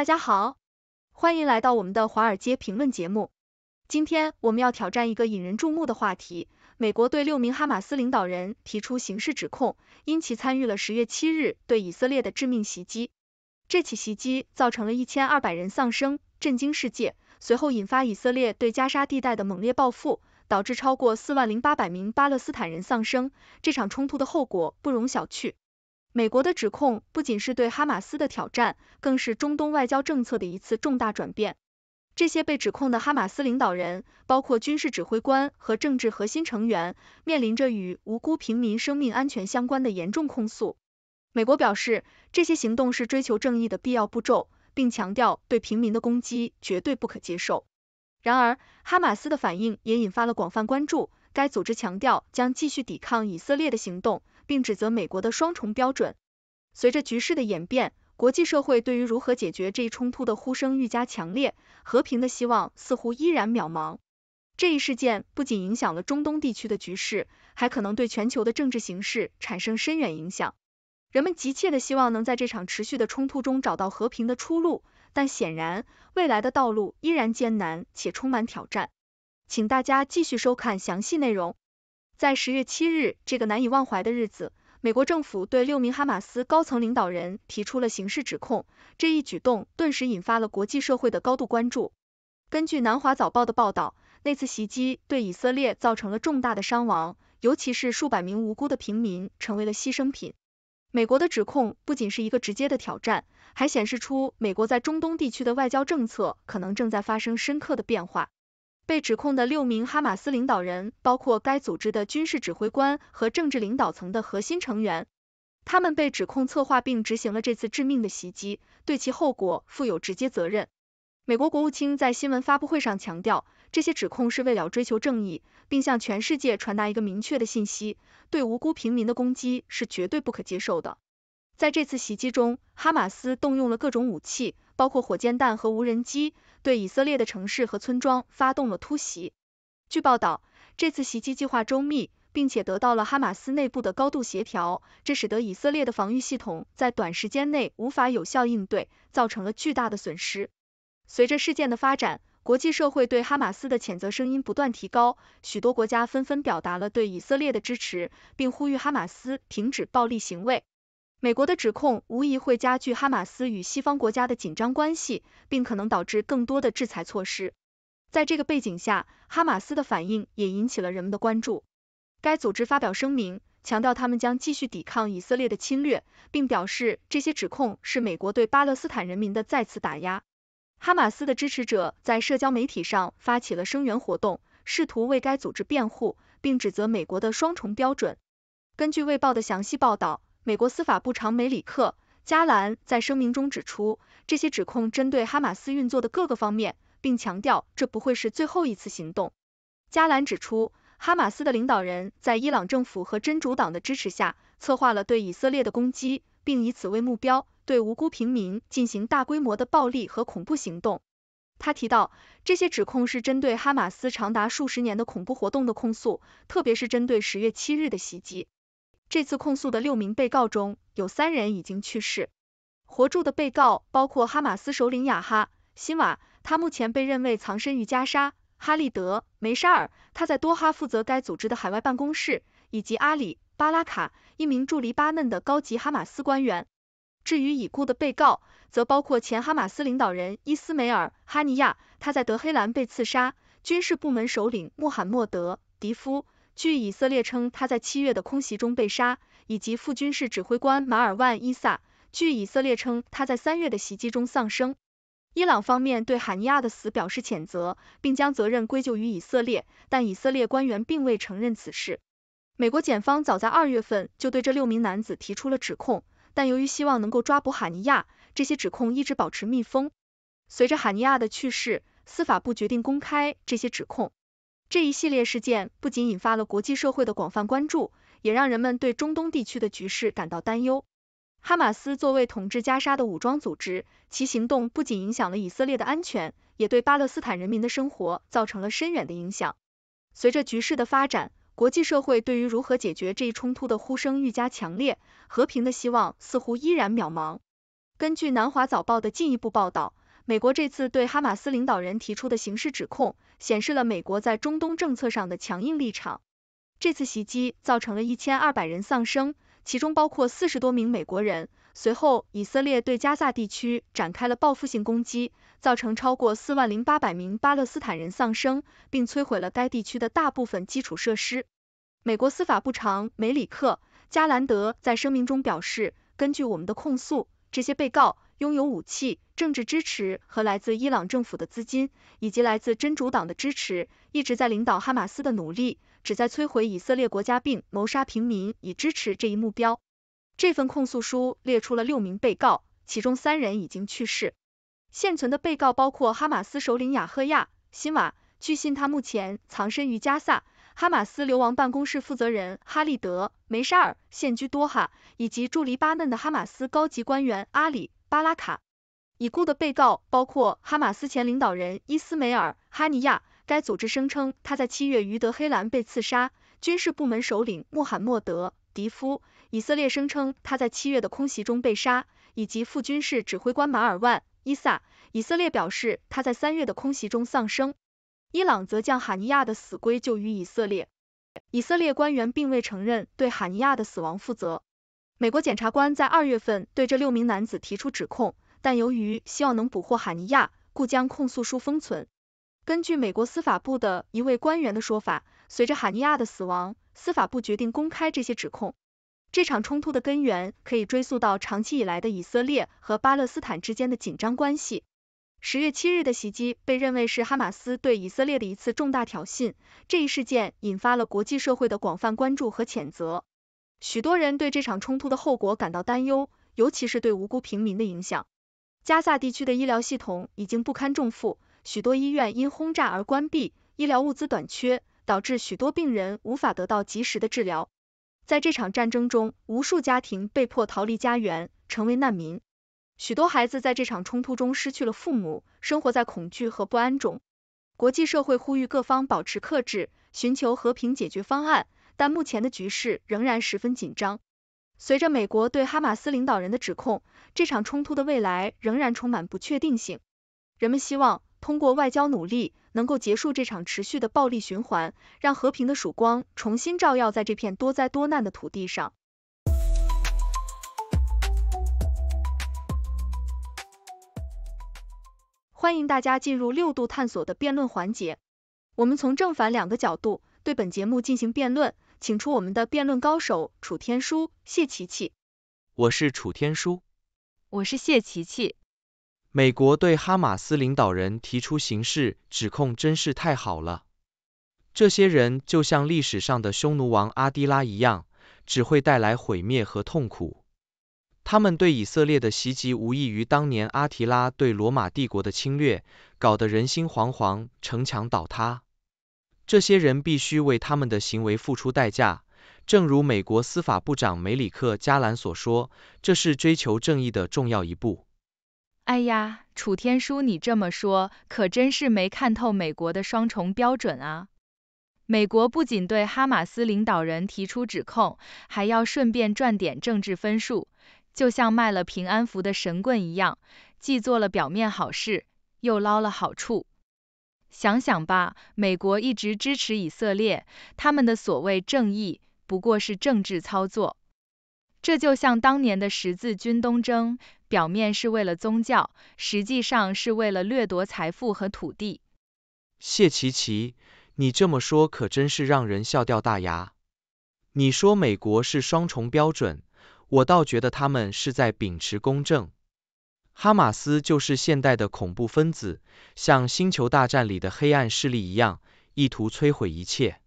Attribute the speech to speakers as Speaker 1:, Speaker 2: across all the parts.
Speaker 1: 大家好，欢迎来到我们的华尔街评论节目。今天我们要挑战一个引人注目的话题：美国对六名哈马斯领导人提出刑事指控，因其参与了十月七日对以色列的致命袭击。这起袭击造成了一千二百人丧生，震惊世界。随后引发以色列对加沙地带的猛烈报复，导致超过四万零八百名巴勒斯坦人丧生。这场冲突的后果不容小觑。美国的指控不仅是对哈马斯的挑战，更是中东外交政策的一次重大转变。这些被指控的哈马斯领导人，包括军事指挥官和政治核心成员，面临着与无辜平民生命安全相关的严重控诉。美国表示，这些行动是追求正义的必要步骤，并强调对平民的攻击绝对不可接受。然而，哈马斯的反应也引发了广泛关注。该组织强调将继续抵抗以色列的行动。并指责美国的双重标准。随着局势的演变，国际社会对于如何解决这一冲突的呼声愈加强烈，和平的希望似乎依然渺茫。这一事件不仅影响了中东地区的局势，还可能对全球的政治形势产生深远影响。人们急切的希望能在这场持续的冲突中找到和平的出路，但显然，未来的道路依然艰难且充满挑战。请大家继续收看详细内容。在十月七日这个难以忘怀的日子，美国政府对六名哈马斯高层领导人提出了刑事指控。这一举动顿时引发了国际社会的高度关注。根据南华早报的报道，那次袭击对以色列造成了重大的伤亡，尤其是数百名无辜的平民成为了牺牲品。美国的指控不仅是一个直接的挑战，还显示出美国在中东地区的外交政策可能正在发生深刻的变化。被指控的六名哈马斯领导人，包括该组织的军事指挥官和政治领导层的核心成员，他们被指控策划并执行了这次致命的袭击，对其后果负有直接责任。美国国务卿在新闻发布会上强调，这些指控是为了追求正义，并向全世界传达一个明确的信息：对无辜平民的攻击是绝对不可接受的。在这次袭击中，哈马斯动用了各种武器，包括火箭弹和无人机，对以色列的城市和村庄发动了突袭。据报道，这次袭击计划周密，并且得到了哈马斯内部的高度协调，这使得以色列的防御系统在短时间内无法有效应对，造成了巨大的损失。随着事件的发展，国际社会对哈马斯的谴责声音不断提高，许多国家纷纷表达了对以色列的支持，并呼吁哈马斯停止暴力行为。美国的指控无疑会加剧哈马斯与西方国家的紧张关系，并可能导致更多的制裁措施。在这个背景下，哈马斯的反应也引起了人们的关注。该组织发表声明，强调他们将继续抵抗以色列的侵略，并表示这些指控是美国对巴勒斯坦人民的再次打压。哈马斯的支持者在社交媒体上发起了声援活动，试图为该组织辩护，并指责美国的双重标准。根据《卫报》的详细报道。美国司法部长梅里克·加兰在声明中指出，这些指控针对哈马斯运作的各个方面，并强调这不会是最后一次行动。加兰指出，哈马斯的领导人在伊朗政府和真主党的支持下策划了对以色列的攻击，并以此为目标对无辜平民进行大规模的暴力和恐怖行动。他提到，这些指控是针对哈马斯长达数十年的恐怖活动的控诉，特别是针对十月七日的袭击。这次控诉的六名被告中有三人已经去世，活住的被告包括哈马斯首领雅哈辛瓦，他目前被认为藏身于加沙；哈利德梅沙尔，他在多哈负责该组织的海外办公室；以及阿里巴拉卡，一名驻黎巴嫩的高级哈马斯官员。至于已故的被告，则包括前哈马斯领导人伊斯梅尔哈尼亚，他在德黑兰被刺杀；军事部门首领穆罕默德迪夫。据以色列称，他在七月的空袭中被杀，以及副军事指挥官马尔万·伊萨。据以色列称，他在三月的袭击中丧生。伊朗方面对海尼亚的死表示谴责，并将责任归咎于以色列，但以色列官员并未承认此事。美国检方早在二月份就对这六名男子提出了指控，但由于希望能够抓捕海尼亚，这些指控一直保持密封。随着海尼亚的去世，司法部决定公开这些指控。这一系列事件不仅引发了国际社会的广泛关注，也让人们对中东地区的局势感到担忧。哈马斯作为统治加沙的武装组织，其行动不仅影响了以色列的安全，也对巴勒斯坦人民的生活造成了深远的影响。随着局势的发展，国际社会对于如何解决这一冲突的呼声愈加强烈，和平的希望似乎依然渺茫。根据南华早报的进一步报道。美国这次对哈马斯领导人提出的刑事指控，显示了美国在中东政策上的强硬立场。这次袭击造成了一千二百人丧生，其中包括四十多名美国人。随后，以色列对加萨地区展开了报复性攻击，造成超过四万零八百名巴勒斯坦人丧生，并摧毁了该地区的大部分基础设施。美国司法部长梅里克·加兰德在声明中表示：“根据我们的控诉，这些被告。”拥有武器、政治支持和来自伊朗政府的资金，以及来自真主党的支持，一直在领导哈马斯的努力，旨在摧毁以色列国家并谋杀平民，以支持这一目标。这份控诉书列出了六名被告，其中三人已经去世。现存的被告包括哈马斯首领雅赫亚·辛瓦，据信他目前藏身于加萨。哈马斯流亡办公室负责人哈利德·梅沙尔现居多哈，以及驻黎巴嫩的哈马斯高级官员阿里。巴拉卡已故的被告包括哈马斯前领导人伊斯梅尔·哈尼亚，该组织声称他在七月于德黑兰被刺杀；军事部门首领穆罕默德·迪夫，以色列声称他在七月的空袭中被杀；以及副军事指挥官马尔万·伊萨，以色列表示他在三月的空袭中丧生。伊朗则将哈尼亚的死归咎于以色列。以色列官员并未承认对哈尼亚的死亡负责。美国检察官在二月份对这六名男子提出指控，但由于希望能捕获哈尼亚，故将控诉书封存。根据美国司法部的一位官员的说法，随着哈尼亚的死亡，司法部决定公开这些指控。这场冲突的根源可以追溯到长期以来的以色列和巴勒斯坦之间的紧张关系。十月七日的袭击被认为是哈马斯对以色列的一次重大挑衅，这一事件引发了国际社会的广泛关注和谴责。许多人对这场冲突的后果感到担忧，尤其是对无辜平民的影响。加萨地区的医疗系统已经不堪重负，许多医院因轰炸而关闭，医疗物资短缺，导致许多病人无法得到及时的治疗。在这场战争中，无数家庭被迫逃离家园，成为难民。许多孩子在这场冲突中失去了父母，生活在恐惧和不安中。国际社会呼吁各方保持克制，寻求和平解决方案。但目前的局势仍然十分紧张。随着美国对哈马斯领导人的指控，这场冲突的未来仍然充满不确定性。人们希望通过外交努力，能够结束这场持续的暴力循环，让和平的曙光重新照耀在这片多灾多难的土地上。欢迎大家进入六度探索的辩论环节，我们从正反两个角度对本节目进行辩论。请出我们的辩论高手楚天舒、谢琪琪。
Speaker 2: 我是楚天舒。
Speaker 1: 我是谢琪琪。
Speaker 2: 美国对哈马斯领导人提出刑事指控真是太好了。这些人就像历史上的匈奴王阿迪拉一样，只会带来毁灭和痛苦。他们对以色列的袭击无异于当年阿提拉对罗马帝国的侵略，搞得人心惶惶，城墙倒塌。这些人必须为他们的行为付出代价，正如美国司法部长梅里克·加兰所说，这是追求正义的重要一步。
Speaker 3: 哎呀，楚天舒，你这么说，可真是没看透美国的双重标准啊！美国不仅对哈马斯领导人提出指控，还要顺便赚点政治分数，就像卖了平安符的神棍一样，既做了表面好事，又捞了好处。想想吧，美国一直支持以色列，他们的所谓正义不过是政治操作。这就像当年的十字军东征，表面是为了宗教，实际上是为了掠夺财富和土地。
Speaker 2: 谢琪琪，你这么说可真是让人笑掉大牙。你说美国是双重标准，我倒觉得他们是在秉持公正。哈马斯就是现代的恐怖分子，像《星球大战》里的黑暗势力一样，意图摧毁一切。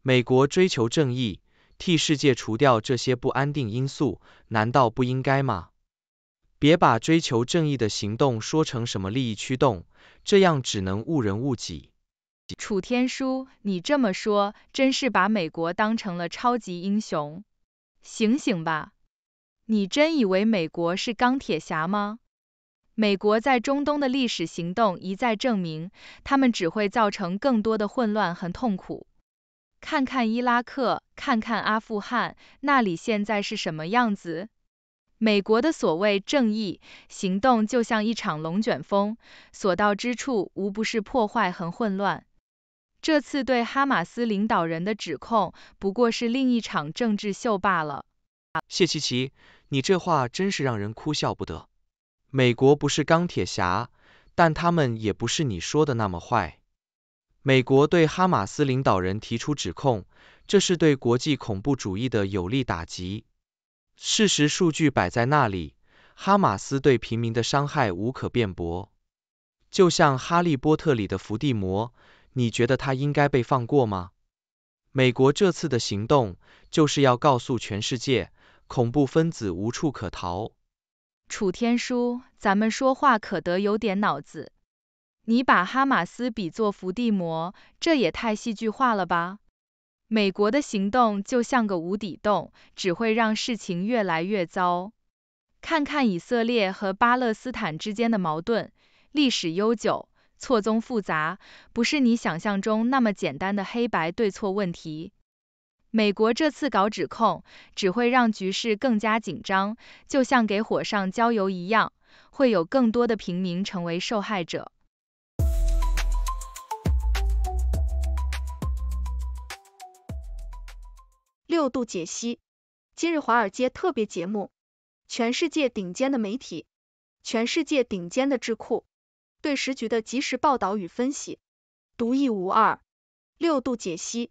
Speaker 2: 美国追求正义，替世界除掉这些不安定因素，难道不应该吗？别把追求正义的行动说成什么利益驱动，这样只能误人误己。楚天舒，你
Speaker 3: 这么说，真是把美国当成了超级英雄。醒醒吧，你真以为美国是钢铁侠吗？美国在中东的历史行动一再证明，他们只会造成更多的混乱和痛苦。看看伊拉克，看看阿富汗，那里现在是什么样子？美国的所谓正义行动就像一场龙卷风，所到之处无不是破坏和混乱。这次对哈马斯领导人的指控不过是另一场政治秀罢了。
Speaker 2: 谢琪琪，你这话真是让人哭笑不得。美国不是钢铁侠，但他们也不是你说的那么坏。美国对哈马斯领导人提出指控，这是对国际恐怖主义的有力打击。事实数据摆在那里，哈马斯对平民的伤害无可辩驳。就像哈利波特里的伏地魔，你觉得他应该被放过吗？美国这次的行动就是要告诉全世界，恐怖分子无处可逃。
Speaker 3: 楚天舒，咱们说话可得有点脑子。你把哈马斯比作伏地魔，这也太戏剧化了吧？美国的行动就像个无底洞，只会让事情越来越糟。看看以色列和巴勒斯坦之间的矛盾，历史悠久，错综复杂，不是你想象中那么简单的黑白对错问题。美国这次搞指控，只会让局势更加紧张，就像给火上浇油一样，会有更多的平民成为受害者。
Speaker 1: 六度解析，今日华尔街特别节目，全世界顶尖的媒体，全世界顶尖的智库，对时局的及时报道与分析，独一无二。六度解析。